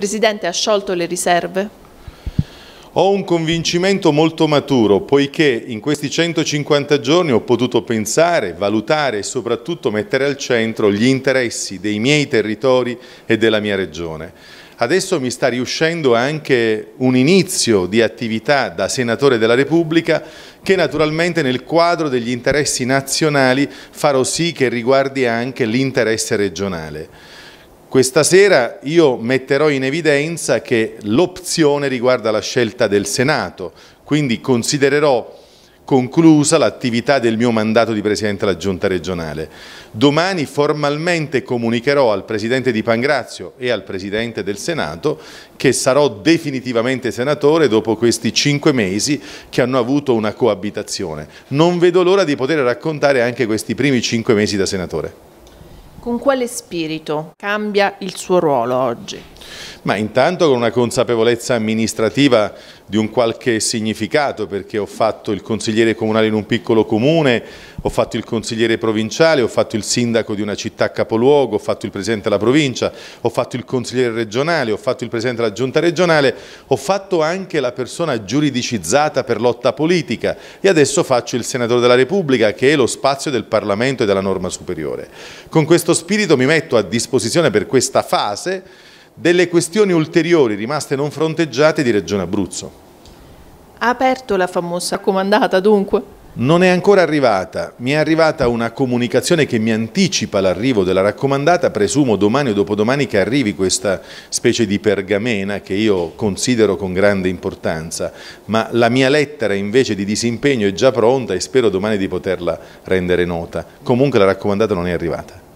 Presidente, ha sciolto le riserve? Ho un convincimento molto maturo, poiché in questi 150 giorni ho potuto pensare, valutare e soprattutto mettere al centro gli interessi dei miei territori e della mia regione. Adesso mi sta riuscendo anche un inizio di attività da senatore della Repubblica che naturalmente nel quadro degli interessi nazionali farò sì che riguardi anche l'interesse regionale. Questa sera io metterò in evidenza che l'opzione riguarda la scelta del Senato, quindi considererò conclusa l'attività del mio mandato di Presidente della Giunta regionale. Domani formalmente comunicherò al Presidente di Pangrazio e al Presidente del Senato che sarò definitivamente senatore dopo questi cinque mesi che hanno avuto una coabitazione. Non vedo l'ora di poter raccontare anche questi primi cinque mesi da senatore. Con quale spirito cambia il suo ruolo oggi? Ma intanto con una consapevolezza amministrativa di un qualche significato, perché ho fatto il consigliere comunale in un piccolo comune, ho fatto il consigliere provinciale, ho fatto il sindaco di una città capoluogo, ho fatto il presidente della provincia, ho fatto il consigliere regionale, ho fatto il presidente della giunta regionale, ho fatto anche la persona giuridicizzata per lotta politica e adesso faccio il senatore della Repubblica che è lo spazio del Parlamento e della norma superiore. Con questo spirito mi metto a disposizione per questa fase delle questioni ulteriori rimaste non fronteggiate di Regione Abruzzo. Ha aperto la famosa comandata dunque? Non è ancora arrivata, mi è arrivata una comunicazione che mi anticipa l'arrivo della raccomandata, presumo domani o dopodomani che arrivi questa specie di pergamena che io considero con grande importanza, ma la mia lettera invece di disimpegno è già pronta e spero domani di poterla rendere nota. Comunque la raccomandata non è arrivata.